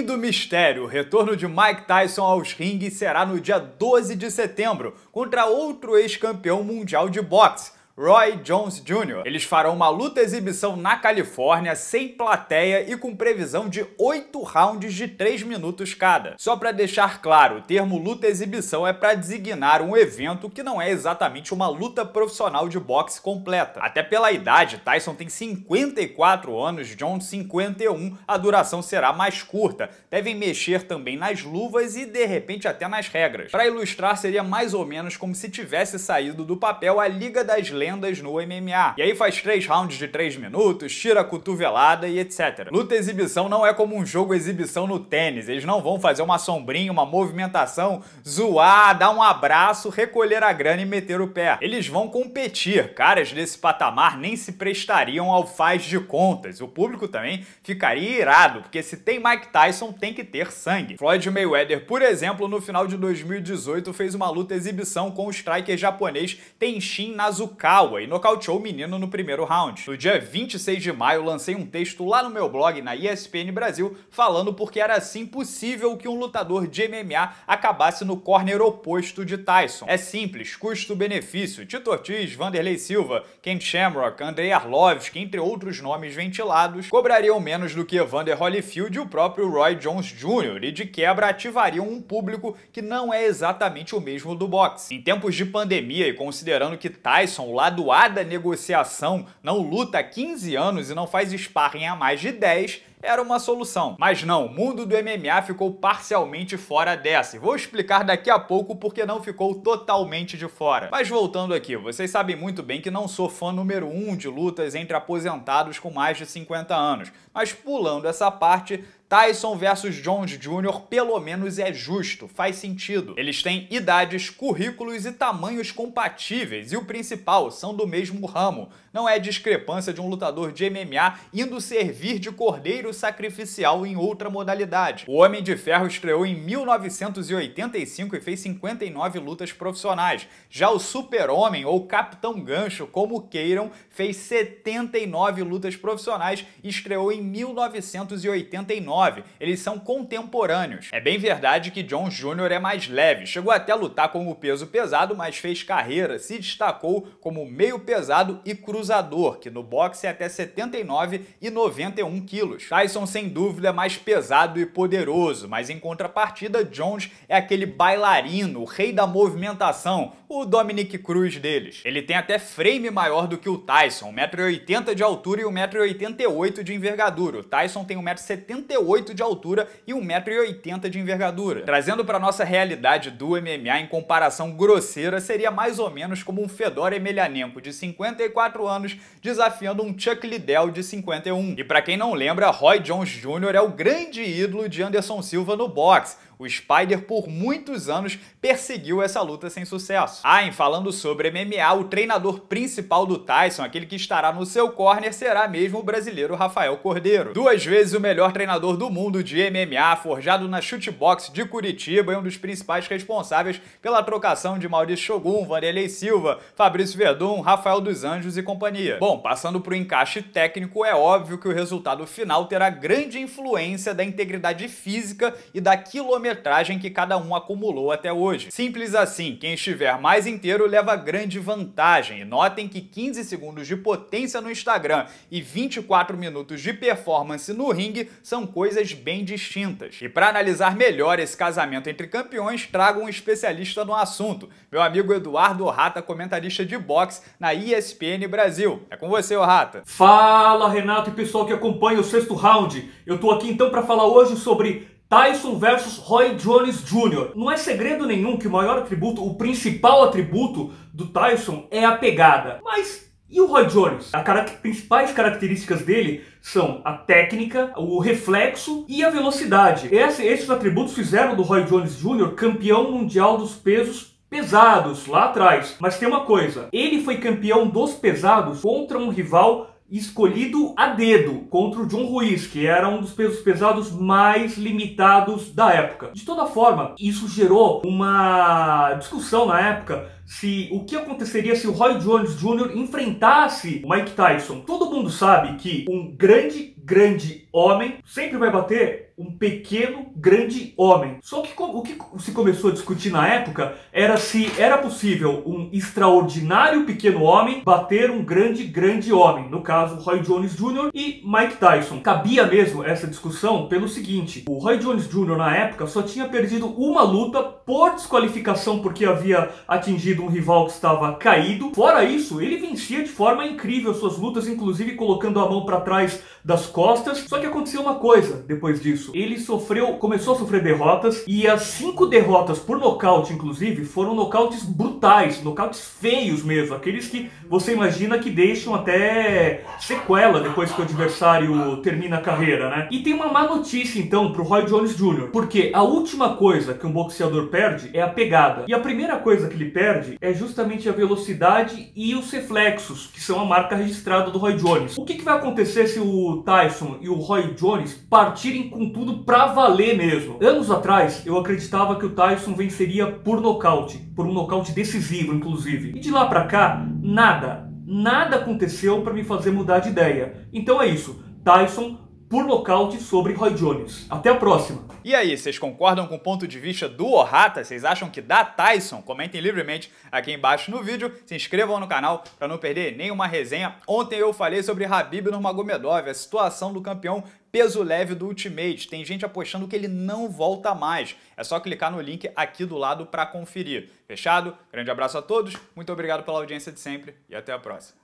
Fim do mistério. O retorno de Mike Tyson aos ringues será no dia 12 de setembro, contra outro ex-campeão mundial de boxe, Roy Jones Jr. Eles farão uma luta exibição na Califórnia sem plateia e com previsão de 8 rounds de 3 minutos cada. Só para deixar claro, o termo luta exibição é para designar um evento que não é exatamente uma luta profissional de boxe completa. Até pela idade, Tyson tem 54 anos, Jones 51, a duração será mais curta. Devem mexer também nas luvas e de repente até nas regras. Para ilustrar, seria mais ou menos como se tivesse saído do papel a Liga das Lendas lendas no MMA. E aí faz três rounds de três minutos, tira a cotovelada e etc. Luta exibição não é como um jogo exibição no tênis. Eles não vão fazer uma sombrinha, uma movimentação, zoar, dar um abraço, recolher a grana e meter o pé. Eles vão competir. Caras desse patamar nem se prestariam ao faz de contas. O público também ficaria irado, porque se tem Mike Tyson, tem que ter sangue. Floyd Mayweather, por exemplo, no final de 2018 fez uma luta exibição com o striker japonês Tenshin Nazukawa Urawa e nocauteou o menino no primeiro round. No dia 26 de maio, lancei um texto lá no meu blog, na ESPN Brasil, falando porque era assim possível que um lutador de MMA acabasse no corner oposto de Tyson. É simples, custo-benefício. Tito Ortiz, Vanderlei Silva, Ken Shamrock, Andrei Arlovski, entre outros nomes ventilados, cobrariam menos do que Evander Holyfield e o próprio Roy Jones Jr. e de quebra ativariam um público que não é exatamente o mesmo do boxe. Em tempos de pandemia e considerando que Tyson lado A da negociação não luta há 15 anos e não faz sparring há mais de 10, era uma solução. Mas não, o mundo do MMA ficou parcialmente fora dessa. E vou explicar daqui a pouco porque não ficou totalmente de fora. Mas voltando aqui, vocês sabem muito bem que não sou fã número um de lutas entre aposentados com mais de 50 anos. Mas pulando essa parte, Tyson versus Jones Jr. pelo menos é justo, faz sentido. Eles têm idades, currículos e tamanhos compatíveis, e o principal, são do mesmo ramo. Não é discrepância de um lutador de MMA indo servir de cordeiro sacrificial em outra modalidade. O Homem de Ferro estreou em 1985 e fez 59 lutas profissionais. Já o Super-Homem, ou Capitão Gancho, como queiram, fez 79 lutas profissionais e estreou em 1989 eles são contemporâneos. É bem verdade que Jones Jr. é mais leve, chegou até a lutar com o peso pesado, mas fez carreira, se destacou como meio pesado e cruzador, que no boxe é até 79 e 91 quilos. Tyson, sem dúvida, é mais pesado e poderoso, mas em contrapartida, Jones é aquele bailarino, o rei da movimentação, o Dominic Cruz deles. Ele tem até frame maior do que o Tyson, 1,80m de altura e 1,88m de envergadura. O Tyson tem 1,78m de altura e 1,80m de envergadura. Trazendo para nossa realidade do MMA em comparação grosseira, seria mais ou menos como um Fedor Emelianenko de 54 anos desafiando um Chuck Liddell de 51. E para quem não lembra, Roy Jones Jr. é o grande ídolo de Anderson Silva no boxe, o Spider por muitos anos perseguiu essa luta sem sucesso. Ah, em falando sobre MMA, o treinador principal do Tyson, aquele que estará no seu corner, será mesmo o brasileiro Rafael Cordeiro. Duas vezes o melhor treinador do mundo de MMA, forjado na shootbox de Curitiba e um dos principais responsáveis pela trocação de Maurício Shogun, Vanderlei Silva, Fabrício Verdun, Rafael dos Anjos e companhia. Bom, passando para o encaixe técnico, é óbvio que o resultado final terá grande influência da integridade física e da quilometragem quilometragem que cada um acumulou até hoje. Simples assim, quem estiver mais inteiro leva grande vantagem. E notem que 15 segundos de potência no Instagram e 24 minutos de performance no ringue são coisas bem distintas. E para analisar melhor esse casamento entre campeões, trago um especialista no assunto, meu amigo Eduardo Rata, comentarista de boxe na ESPN Brasil. É com você, Rata. Fala, Renato e pessoal que acompanha o sexto round. Eu tô aqui então para falar hoje sobre Tyson versus Roy Jones Jr. Não é segredo nenhum que o maior atributo, o principal atributo do Tyson é a pegada. Mas e o Roy Jones? As principais características dele são a técnica, o reflexo e a velocidade. Esse, esses atributos fizeram do Roy Jones Jr. campeão mundial dos pesos pesados lá atrás. Mas tem uma coisa, ele foi campeão dos pesados contra um rival escolhido a dedo contra o John Ruiz, que era um dos pesos pesados mais limitados da época. De toda forma, isso gerou uma discussão na época se o que aconteceria se o Roy Jones Jr. enfrentasse o Mike Tyson. Todo mundo sabe que um grande, grande homem sempre vai bater um pequeno, grande homem. Só que o que se começou a discutir na época era se era possível um extraordinário pequeno homem bater um grande, grande homem. No caso, Roy Jones Jr. e Mike Tyson. Cabia mesmo essa discussão pelo seguinte: o Roy Jones Jr. na época só tinha perdido uma luta por desqualificação porque havia atingido um rival que estava caído. Fora isso, ele vencia de forma incrível suas lutas, inclusive colocando a mão para trás das costas. Só que aconteceu uma coisa depois disso. Ele sofreu, começou a sofrer derrotas e as cinco derrotas por nocaute, inclusive, foram nocautes brutais, nocautes feios mesmo, aqueles que você imagina que deixam até sequela depois que o adversário termina a carreira, né? E tem uma má notícia então pro Roy Jones Jr., porque a última coisa que um boxeador perde é a pegada. E a primeira coisa que ele perde é justamente a velocidade e os reflexos, que são a marca registrada do Roy Jones. O que, que vai acontecer se o Tyson e o Roy Jones partirem com tudo pra valer mesmo. Anos atrás, eu acreditava que o Tyson venceria por nocaute, por um nocaute decisivo, inclusive. E de lá pra cá, nada, nada aconteceu para me fazer mudar de ideia. Então é isso. Tyson por nocaute sobre Roy Jones. Até a próxima! E aí, vocês concordam com o ponto de vista do Orrata? Vocês acham que dá Tyson? Comentem livremente aqui embaixo no vídeo, se inscrevam no canal para não perder nenhuma resenha. Ontem eu falei sobre Habib Nurmagomedov, a situação do campeão peso leve do Ultimate. Tem gente apostando que ele não volta mais. É só clicar no link aqui do lado para conferir. Fechado? Grande abraço a todos, muito obrigado pela audiência de sempre e até a próxima.